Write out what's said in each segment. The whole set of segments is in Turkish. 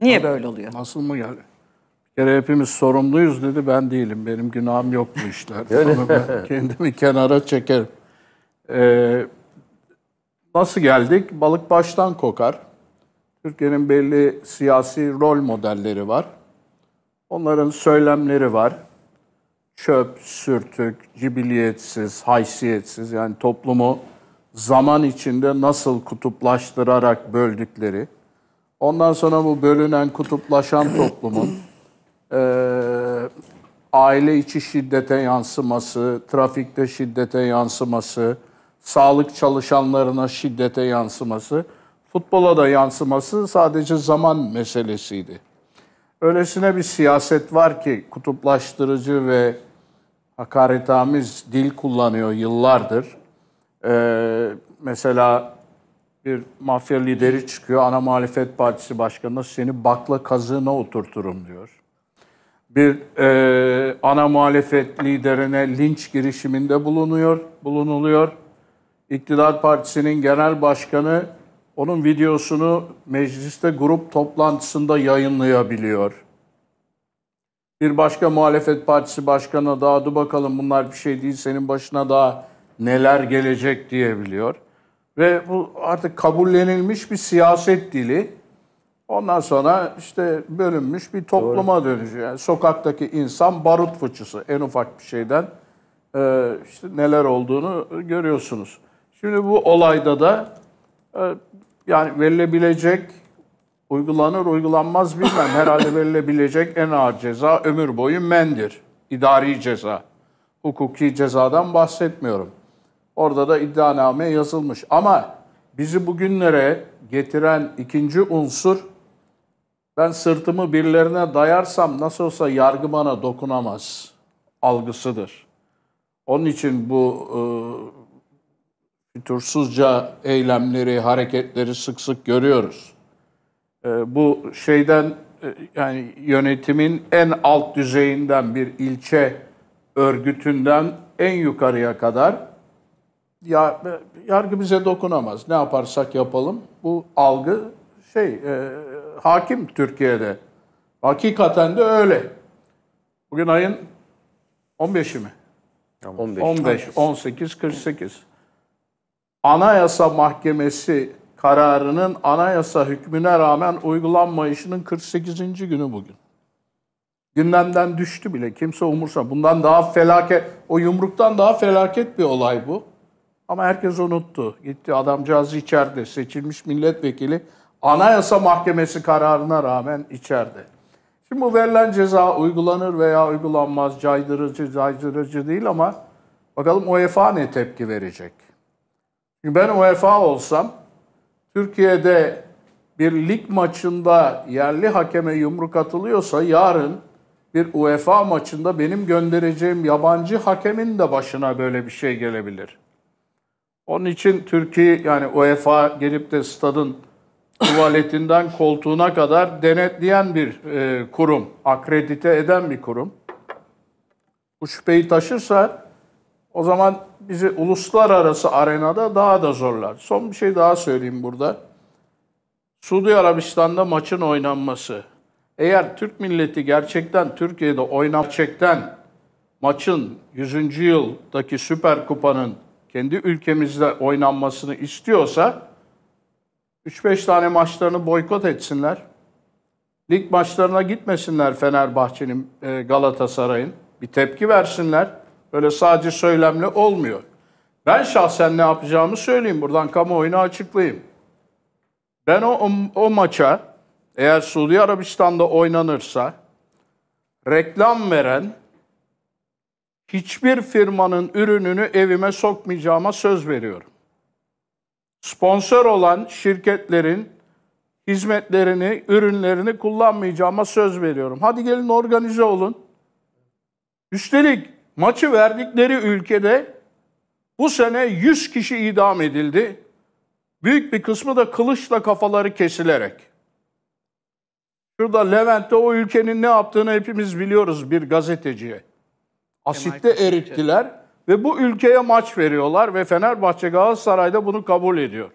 Niye böyle oluyor? Nasıl mı geldi? Bir kere hepimiz sorumluyuz dedi. Ben değilim. Benim günahım yok bu işlerde. Ama ben kendimi kenara çekerim. Ee, nasıl geldik? Balık baştan kokar. Türkiye'nin belli siyasi rol modelleri var. Onların söylemleri var. Çöp, sürtük, cibiliyetsiz, haysiyetsiz yani toplumu zaman içinde nasıl kutuplaştırarak böldükleri Ondan sonra bu bölünen, kutuplaşan toplumun e, aile içi şiddete yansıması, trafikte şiddete yansıması, sağlık çalışanlarına şiddete yansıması, futbola da yansıması sadece zaman meselesiydi. Öylesine bir siyaset var ki kutuplaştırıcı ve hakaretamiz dil kullanıyor yıllardır. Ee, mesela bir mafya lideri çıkıyor. Ana muhalefet partisi başkanına seni bakla kazığına oturturum diyor. Bir e, ana muhalefet liderine linç girişiminde bulunuyor, bulunuluyor. İktidar Partisi'nin genel başkanı onun videosunu mecliste grup toplantısında yayınlayabiliyor. Bir başka muhalefet partisi başkanı da hadi bakalım bunlar bir şey değil senin başına daha neler gelecek diyebiliyor. Ve bu artık kabullenilmiş bir siyaset dili. Ondan sonra işte bölünmüş bir topluma Doğru. dönüşüyor. Yani sokaktaki insan barut fıçısı en ufak bir şeyden e, işte neler olduğunu görüyorsunuz. Şimdi bu olayda da e, yani verilebilecek uygulanır uygulanmaz bilmem herhalde verilebilecek en ağır ceza ömür boyu mendir. İdari ceza. Hukuki cezadan bahsetmiyorum. Orada da iddianame yazılmış. Ama bizi bugünlere getiren ikinci unsur ben sırtımı birilerine dayarsam nasıl olsa yargı bana dokunamaz algısıdır. Onun için bu e, fütursuzca eylemleri, hareketleri sık sık görüyoruz. E, bu şeyden e, yani yönetimin en alt düzeyinden bir ilçe örgütünden en yukarıya kadar ya, yargı bize dokunamaz. Ne yaparsak yapalım. Bu algı şey e, hakim Türkiye'de. Hakikaten de öyle. Bugün ayın 15'i mi? 15. 15, 18, 48. Anayasa Mahkemesi kararının anayasa hükmüne rağmen uygulanmayışının 48. günü bugün. Gündemden düştü bile. Kimse umursa. Bundan daha felaket, o yumruktan daha felaket bir olay bu. Ama herkes unuttu. Gitti adamcağız içeride. Seçilmiş milletvekili anayasa mahkemesi kararına rağmen içeride. Şimdi bu verilen ceza uygulanır veya uygulanmaz caydırıcı caydırıcı değil ama bakalım UEFA ne tepki verecek? Çünkü ben UEFA olsam Türkiye'de bir lig maçında yerli hakeme yumruk atılıyorsa yarın bir UEFA maçında benim göndereceğim yabancı hakemin de başına böyle bir şey gelebilir. Onun için Türkiye yani UEFA gelip de stadın tuvaletinden koltuğuna kadar denetleyen bir e, kurum, akredite eden bir kurum. Bu şüpheyi taşırsa o zaman bizi uluslararası arenada daha da zorlar. Son bir şey daha söyleyeyim burada. Suudi Arabistan'da maçın oynanması. Eğer Türk milleti gerçekten Türkiye'de gerçekten maçın 100. yıldaki Süper Kupa'nın kendi ülkemizde oynanmasını istiyorsa 3-5 tane maçlarını boykot etsinler. Lig maçlarına gitmesinler Fenerbahçe'nin, e, Galatasaray'ın. Bir tepki versinler. Böyle sadece söylemle olmuyor. Ben şahsen ne yapacağımı söyleyeyim. Buradan kamuoyuna açıklayayım. Ben o, o, o maça eğer Suudi Arabistan'da oynanırsa reklam veren hiçbir firmanın ürününü evime sokmayacağıma söz veriyorum. Sponsor olan şirketlerin hizmetlerini, ürünlerini kullanmayacağıma söz veriyorum. Hadi gelin organize olun. Üstelik maçı verdikleri ülkede bu sene 100 kişi idam edildi. Büyük bir kısmı da kılıçla kafaları kesilerek. Şurada Levent'te o ülkenin ne yaptığını hepimiz biliyoruz bir gazeteciye asitte erittiler ve bu ülkeye maç veriyorlar ve Fenerbahçe Galatasaray'da bunu kabul ediyor.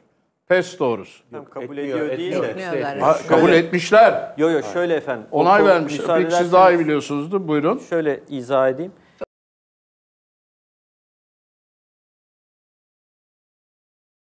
Pes doğrusu. Yok, kabul etmiyor, ediyor değil de. Etmiyor. kabul şöyle, etmişler. Yok yok şöyle efendim. Onay vermişler. Peki siz daha iyi biliyorsunuzdur. Buyurun. Şöyle izah edeyim.